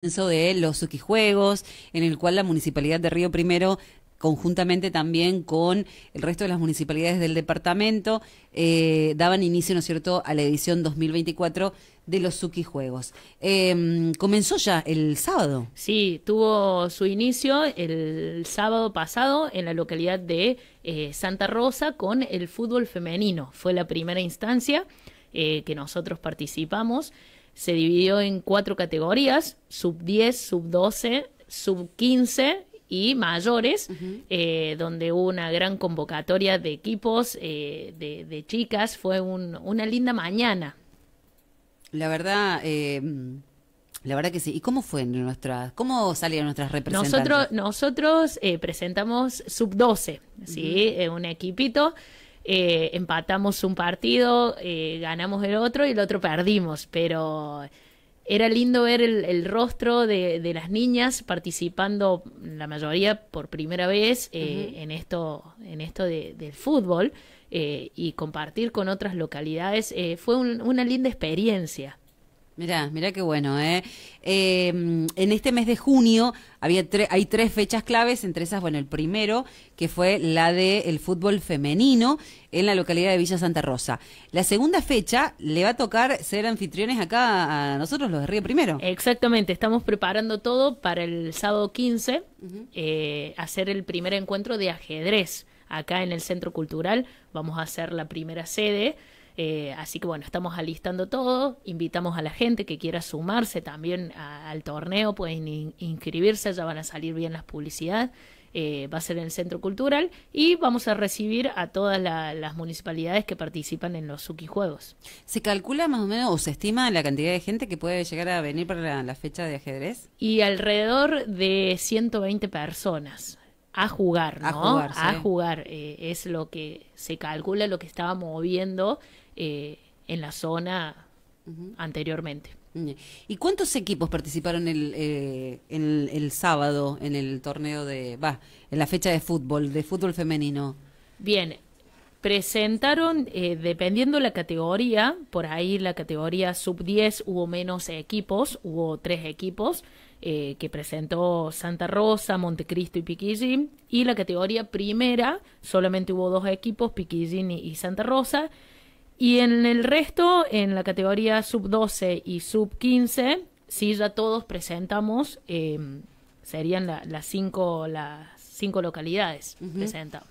de los suki juegos en el cual la Municipalidad de Río Primero conjuntamente también con el resto de las municipalidades del departamento, eh, daban inicio, ¿no es cierto?, a la edición 2024 de los Suki Juegos. Em, comenzó ya el sábado. Sí, tuvo su inicio el sábado pasado en la localidad de eh, Santa Rosa con el fútbol femenino. Fue la primera instancia eh, que nosotros participamos se dividió en cuatro categorías, sub 10, sub 12, sub 15 y mayores, eh, donde hubo una gran convocatoria de equipos, eh, de, chicas, fue una linda mañana. La verdad, em, la verdad que sí. ¿Y cómo fue nuestra, cómo salieron nuestras representantes? Nosotros, nosotros eh, presentamos sub 12, ¿sí? un equipito. Eh, empatamos un partido, eh, ganamos el otro y el otro perdimos, pero era lindo ver el, rostro de, las niñas participando, la mayoría por primera vez, eh, en esto, en esto del fútbol y compartir con otras localidades. fue una linda experiencia. Mirá, mirá qué bueno, ¿eh? Em, en este mes de junio había hay tres fechas claves, entre esas, bueno, el primero, que fue la del fútbol femenino en la localidad de Villa Santa Rosa. La segunda fecha le va a tocar ser anfitriones acá a nosotros, los de Río Primero. Exactamente, estamos preparando todo para el sábado 15, eh, hacer el primer encuentro de ajedrez acá en el Centro Cultural. Vamos a hacer la primera sede. Eh, así que bueno, estamos alistando todo, invitamos a la gente que quiera sumarse también al torneo, pueden inscribirse, ya van a salir bien las publicidades. Eh, va a ser en el Centro Cultural y vamos a recibir a todas las municipalidades que participan en los Suki Juegos. ¿Se calcula más o menos o se estima la cantidad de gente que puede llegar a venir para la, fecha de ajedrez? Y alrededor de 120 personas a jugar, ¿no? A jugar, eh, es lo que se calcula, lo que estaba moviendo eh, en la zona anteriormente. ¿Y cuántos equipos participaron eh, el, el, sábado en el torneo de, va, en la fecha de fútbol, de fútbol femenino? Bien, presentaron, eh, dependiendo la categoría, por ahí la categoría sub-10 hubo menos equipos, hubo tres equipos que presentó Santa Rosa, Montecristo y Piquillín, y la categoría primera solamente hubo dos equipos, Piquillín y Santa Rosa, y en el resto, en la categoría sub-12 y sub-15, si ya todos presentamos, em, serían las, cinco, las cinco localidades presentadas.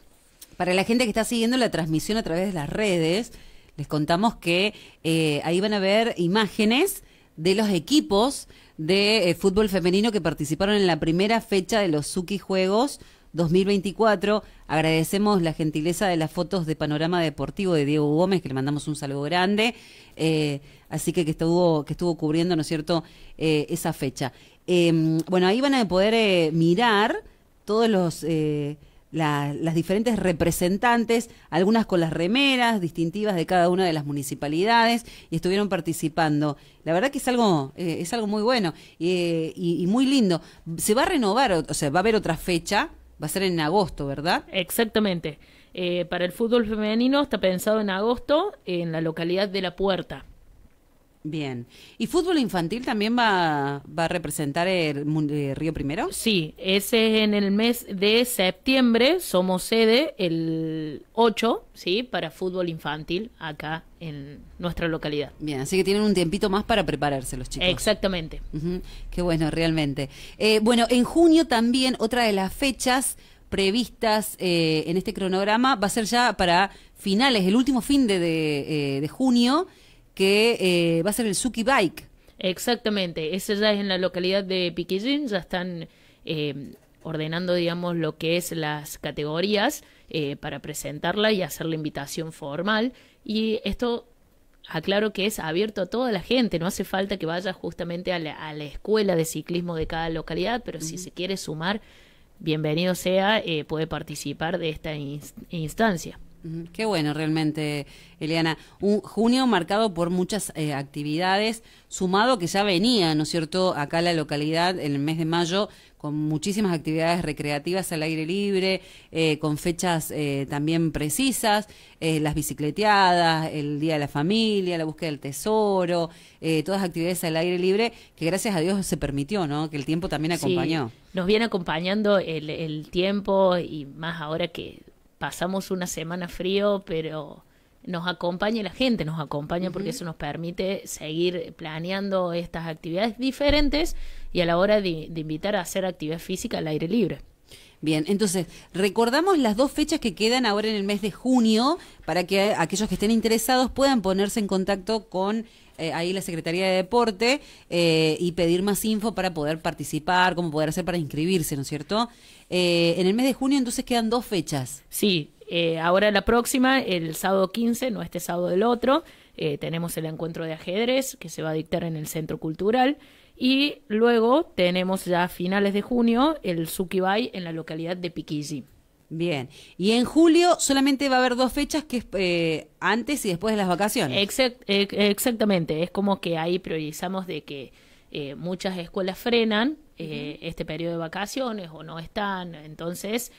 Para la gente que está siguiendo la transmisión a través de las redes, les contamos que eh, ahí van a ver imágenes de los equipos de eh, fútbol femenino que participaron en la primera fecha de los Suki Juegos 2024. Agradecemos la gentileza de las fotos de Panorama Deportivo de Diego Gómez, que le mandamos un saludo grande. Eh, así que que estuvo, que estuvo cubriendo, ¿no es cierto?, eh, esa fecha. Em, bueno, ahí van a poder eh, mirar todos los... las diferentes representantes, algunas con las remeras distintivas de cada una de las municipalidades, y estuvieron participando. La verdad que es algo, es algo muy bueno y, y, muy lindo. Se va a renovar, o sea, va a haber otra fecha Va a ser en agosto, ¿verdad? Exactamente. Eh, para el fútbol femenino está pensado en agosto en la localidad de La Puerta. Bien. ¿Y fútbol infantil también va, a representar el, eh, Río Primero? Sí, ese es en el mes de septiembre. Somos sede el 8, ¿sí? Para fútbol infantil acá en nuestra localidad. Bien, así que tienen un tiempito más para prepararse los chicos. Exactamente. Qué bueno, realmente. Eh, bueno, en junio también otra de las fechas previstas eh, en este cronograma va a ser ya para finales, el último fin de junio que eh, va a ser el Suki Bike. Exactamente, ese ya es en la localidad de Piquillín, ya están eh, ordenando, digamos, lo que es las categorías eh, para presentarla y hacer la invitación formal. Y esto aclaro que es abierto a toda la gente, no hace falta que vaya justamente a la, escuela de ciclismo de cada localidad, pero si se quiere sumar, bienvenido sea, puede participar de esta instancia. Qué bueno, realmente, Eliana. Un junio marcado por muchas eh, actividades, sumado que ya venía, ¿no es cierto?, acá la localidad en el mes de mayo, con muchísimas actividades recreativas al aire libre, eh, con fechas eh, también precisas, las bicicleteadas, el Día de la Familia, la búsqueda del tesoro, todas actividades al aire libre, que gracias a Dios se permitió, ¿no? Que el tiempo también acompañó. nos viene acompañando el tiempo y más ahora que pasamos una semana frío, pero nos acompaña la gente, nos acompaña porque eso nos permite seguir planeando estas actividades diferentes y a la hora de, de invitar a hacer actividad física al aire libre. Bien, entonces, recordamos las dos fechas que quedan ahora en el mes de junio para que aquellos que estén interesados puedan ponerse en contacto con eh, ahí la Secretaría de Deporte eh, y pedir más info para poder participar, como poder hacer para inscribirse, ¿no es cierto? Eh, en el mes de junio entonces quedan dos fechas. Sí, ahora la próxima, el sábado 15, no este sábado del otro. Eh, tenemos el encuentro de ajedrez que se va a dictar en el Centro Cultural y luego tenemos ya a finales de junio el Sukibai en la localidad de piquiji Bien, y en julio solamente va a haber dos fechas que eh, antes y después de las vacaciones. Eh, exactamente, es como que ahí priorizamos de que muchas escuelas frenan este periodo de vacaciones o no están, entonces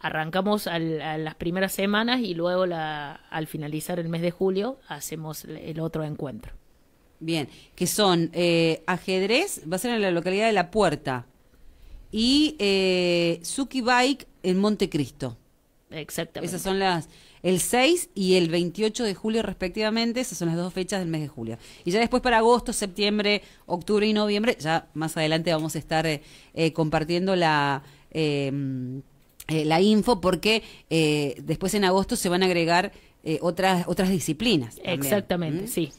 arrancamos a las primeras semanas y luego al finalizar el mes de julio hacemos el otro encuentro. Bien, que son eh, ajedrez, va a ser en la localidad de La Puerta, y eh, Suki Bike en Montecristo. Exactamente. Esas son las, el 6 y el 28 de julio respectivamente, esas son las dos fechas del mes de julio. Y ya después para agosto, septiembre, octubre y noviembre, ya más adelante vamos a estar eh, compartiendo la... Eh, la info porque eh, después en agosto se van a agregar eh, otras otras disciplinas. Exactamente, ¿Mm? sí.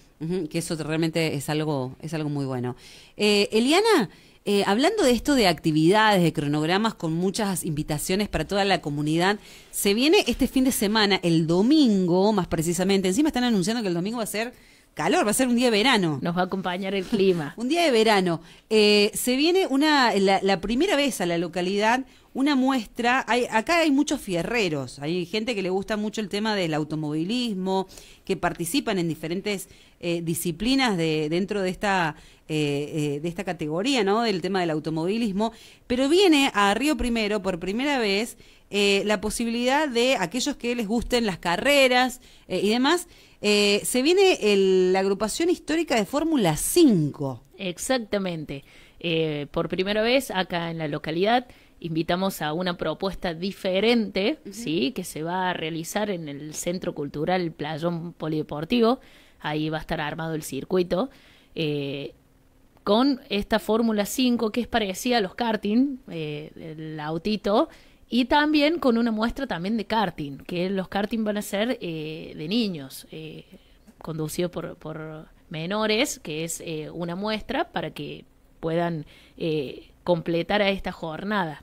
que eso realmente es algo es algo muy bueno. Eliana, hablando de esto de actividades, de cronogramas con muchas invitaciones para toda la comunidad, se viene este fin de semana, el domingo más precisamente, encima están anunciando que el domingo va a ser calor, va a ser un día de verano. Nos va a acompañar el clima. un día de verano. Eh, se viene una, la, primera vez a la localidad una muestra, hay, acá hay muchos fierreros, hay gente que le gusta mucho el tema del automovilismo, que participan en diferentes eh, disciplinas de, dentro de esta, eh, de esta categoría, ¿no? Del tema del automovilismo, pero viene a Río Primero por primera vez la posibilidad de aquellos que les gusten las carreras y demás, eh, se viene la agrupación histórica de Fórmula 5. Exactamente. Eh, por primera vez acá en la localidad invitamos a una propuesta diferente, ¿sí? Que se va a realizar en el Centro Cultural Playón Polideportivo. Ahí va a estar armado el circuito. Eh, con esta Fórmula 5 que es parecida a los karting, el autito, y también con una muestra también de karting, que los karting van a ser eh, de niños, eh, conducidos por, por, menores, que es eh, una muestra para que puedan completar a esta jornada.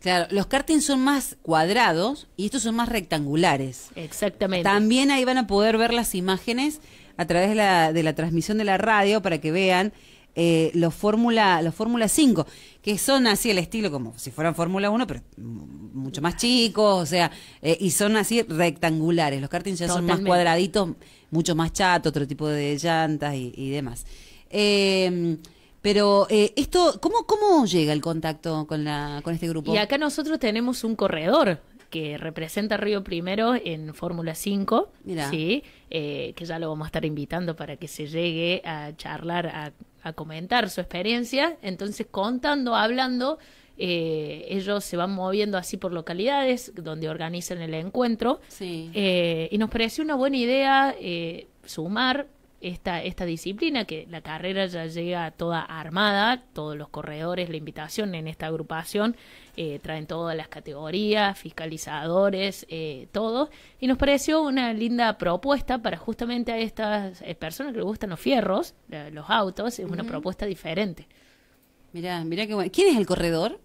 Claro, los karting son más cuadrados y estos son más rectangulares. Exactamente. También ahí van a poder ver las imágenes a través de la, de la transmisión de la radio para que vean eh, los Fórmula los Fórmula 5, que son así el estilo como si fueran Fórmula 1, pero mucho más chicos, o sea, eh, y son así rectangulares. Los kartings ya son más cuadraditos, mucho más chato, otro tipo de llantas y, demás. Em, pero eh, esto, ¿cómo, ¿cómo llega el contacto con, la, con este grupo? Y acá nosotros tenemos un corredor que representa Río Primero en Fórmula 5, ¿sí? que ya lo vamos a estar invitando para que se llegue a charlar, a a comentar su experiencia, entonces contando, hablando, eh, ellos se van moviendo así por localidades donde organizan el encuentro. Eh, y nos pareció una buena idea eh, sumar esta, esta disciplina, que la carrera ya llega toda armada, todos los corredores, la invitación en esta agrupación, eh, traen todas las categorías, fiscalizadores, eh, todo, y nos pareció una linda propuesta para justamente a estas eh, personas que les gustan los fierros, los autos, es una propuesta diferente. Mirá, mirá qué bueno. ¿Quién es el corredor?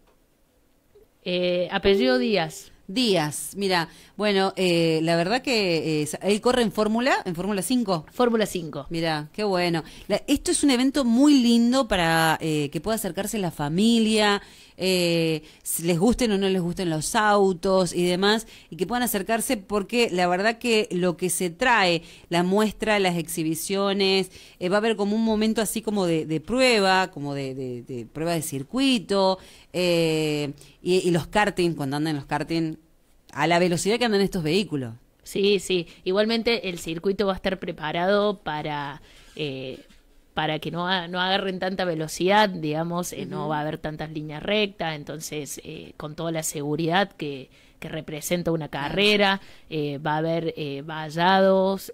apellido Díaz. Díaz, mira, bueno, eh, la verdad que eh, él corre en Fórmula, en Fórmula 5. Fórmula 5. Mira, qué bueno. esto es un evento muy lindo para eh, que pueda acercarse la familia, si les gusten o no les gusten los autos y demás, y que puedan acercarse porque la verdad que lo que se trae, la muestra, las exhibiciones, va a haber como un momento así como de, prueba, como de, de, de prueba de circuito, eh, y, los karting, cuando andan los karting, a la velocidad que andan estos vehículos. Sí, sí. Igualmente el circuito va a estar preparado para... Eh, para que no, no agarren tanta velocidad, digamos, eh, no va a haber tantas líneas rectas, entonces con toda la seguridad que, representa una carrera, va a haber vallados,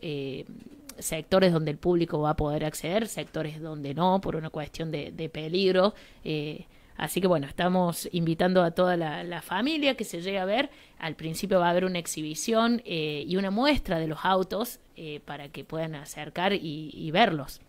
sectores donde el público va a poder acceder, sectores donde no, por una cuestión de, de peligro. Eh, Así que bueno, estamos invitando a toda la, familia que se llegue a ver. Al principio va a haber una exhibición eh, y una muestra de los autos eh, para que puedan acercar y verlos.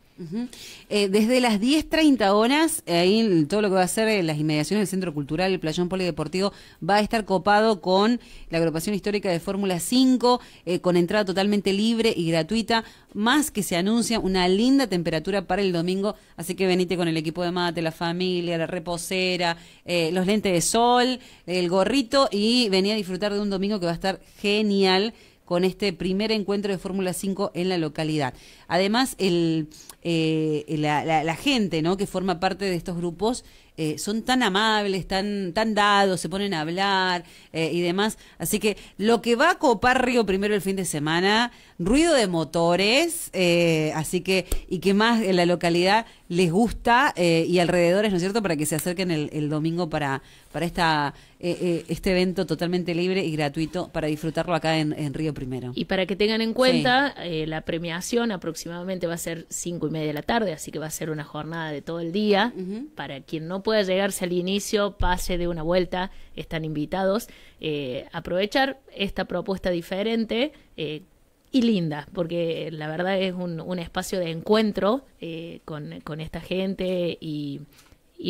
Eh, desde las 10.30 horas, ahí todo lo que va a ser en eh, las inmediaciones del Centro Cultural, el Playón Polideportivo, va a estar copado con la agrupación histórica de Fórmula 5, eh, con entrada totalmente libre y gratuita, más que se anuncia una linda temperatura para el domingo, así que venite con el equipo de mate, la familia, la reposera, los lentes de sol, el gorrito y vení a disfrutar de un domingo que va a estar genial con este primer encuentro de Fórmula 5 en la localidad. Además, el, eh, la, la, gente ¿no? que forma parte de estos grupos eh, son tan amables, tan, tan dados, se ponen a hablar eh, y demás. Así que lo que va a copar Río primero el fin de semana, ruido de motores, eh, así que, y que más en la localidad les gusta y alrededores, ¿no es cierto?, para que se acerquen el, domingo para, para esta, este evento totalmente libre y gratuito para disfrutarlo acá en, Río Primero. Y para que tengan en cuenta, la premiación aproximadamente va a ser cinco y media de la tarde, así que va a ser una jornada de todo el día. Para quien no pueda llegarse al inicio, pase de una vuelta, están invitados. Eh, aprovechar esta propuesta diferente eh, y linda, porque la verdad es un, espacio de encuentro eh, con, esta gente y,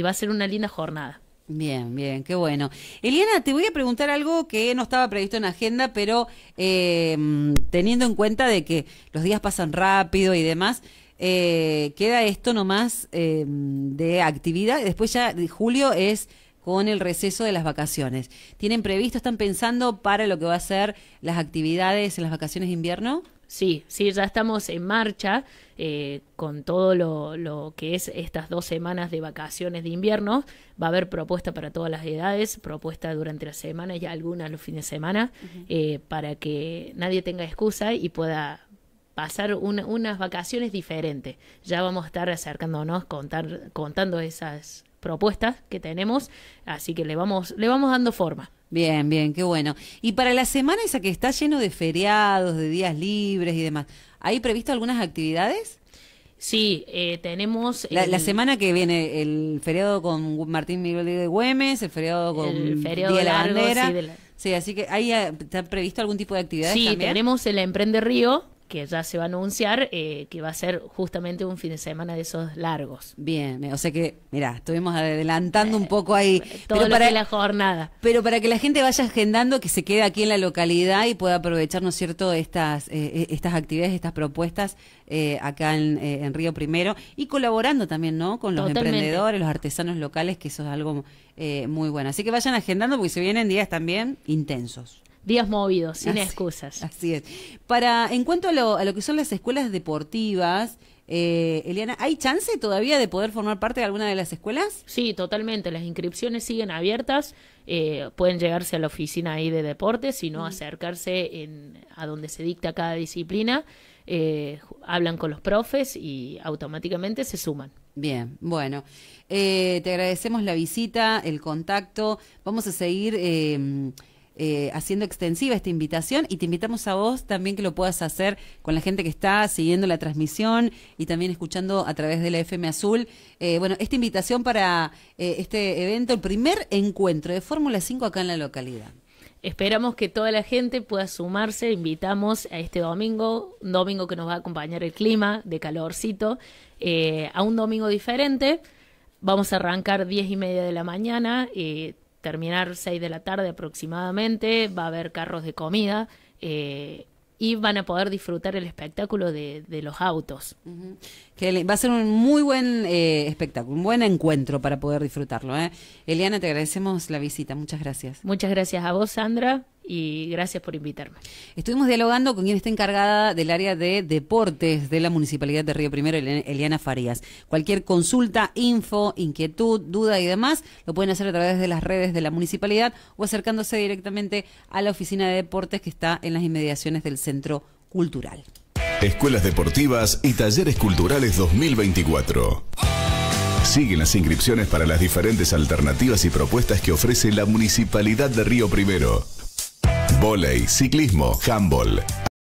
va a ser una linda jornada. Bien, bien, qué bueno. Eliana, te voy a preguntar algo que no estaba previsto en la agenda, pero teniendo en cuenta de que los días pasan rápido y demás, eh, queda esto nomás eh, de actividad. Después ya de julio es con el receso de las vacaciones. ¿Tienen previsto, están pensando para lo que va a ser las actividades en las vacaciones de invierno? Sí, sí, ya estamos en marcha eh, con todo lo, que es estas dos semanas de vacaciones de invierno. Va a haber propuesta para todas las edades, propuesta durante la semana y algunas los fines de semana, para que nadie tenga excusa y pueda pasar unas vacaciones diferentes. Ya vamos a estar acercándonos, contando esas propuestas que tenemos, así que le vamos, le vamos dando forma. Bien, bien, qué bueno. Y para la semana esa que está lleno de feriados, de días libres y demás, ¿hay previsto algunas actividades? Sí, eh, tenemos... La, semana que viene, el feriado con Martín Miguel de Güemes, el feriado con el feriado de la Bandera. Sí, así que ¿hay, ¿está previsto algún tipo de actividades Sí, tenemos el Emprende Río, que ya se va a anunciar, eh, que va a ser justamente un fin de semana de esos largos. Bien, o sea que, mira, estuvimos adelantando un eh, poco ahí. Todo para, la jornada. Pero para que la gente vaya agendando, que se quede aquí en la localidad y pueda aprovechar, ¿no es cierto?, estas, eh, estas actividades, estas propuestas acá en, Río Primero y colaborando también, ¿no?, con los emprendedores, los artesanos locales, que eso es algo muy bueno. Así que vayan agendando porque se vienen días también intensos. Días movidos, sin excusas. Así es. Para, en cuanto a lo, a lo que son las escuelas deportivas, eh, Eliana, ¿hay chance todavía de poder formar parte de alguna de las escuelas? Sí, totalmente. Las inscripciones siguen abiertas. Eh, pueden llegarse a la oficina ahí de deportes, sino no acercarse en, a donde se dicta cada disciplina. Eh, hablan con los profes y automáticamente se suman. Bien, bueno, te agradecemos la visita, el contacto. Vamos a seguir em, eh, haciendo extensiva esta invitación y te invitamos a vos también que lo puedas hacer con la gente que está siguiendo la transmisión y también escuchando a través de la FM Azul. Eh, bueno, esta invitación para eh, este evento, el primer encuentro de Fórmula 5 acá en la localidad. Esperamos que toda la gente pueda sumarse. Invitamos a este domingo, un domingo que nos va a acompañar el clima de calorcito, a un domingo diferente. Vamos a arrancar diez y media de la mañana terminar 6 de la tarde aproximadamente, va a haber carros de comida eh, y van a poder disfrutar el espectáculo de, los autos. que va a ser un muy buen eh, espectáculo, un buen encuentro para poder disfrutarlo. ¿eh? Eliana, te agradecemos la visita, muchas gracias. Muchas gracias a vos, Sandra y gracias por invitarme. Estuvimos dialogando con quien está encargada del área de deportes de la Municipalidad de Río Primero, Eliana Farías. Cualquier consulta, info, inquietud, duda y demás, lo pueden hacer a través de las redes de la Municipalidad o acercándose directamente a la oficina de deportes que está en las inmediaciones del Centro Cultural. Escuelas Deportivas y Talleres Culturales 2024. Siguen las inscripciones para las diferentes alternativas y propuestas que ofrece la Municipalidad de Río Primero. Volei. ciclismo, handball.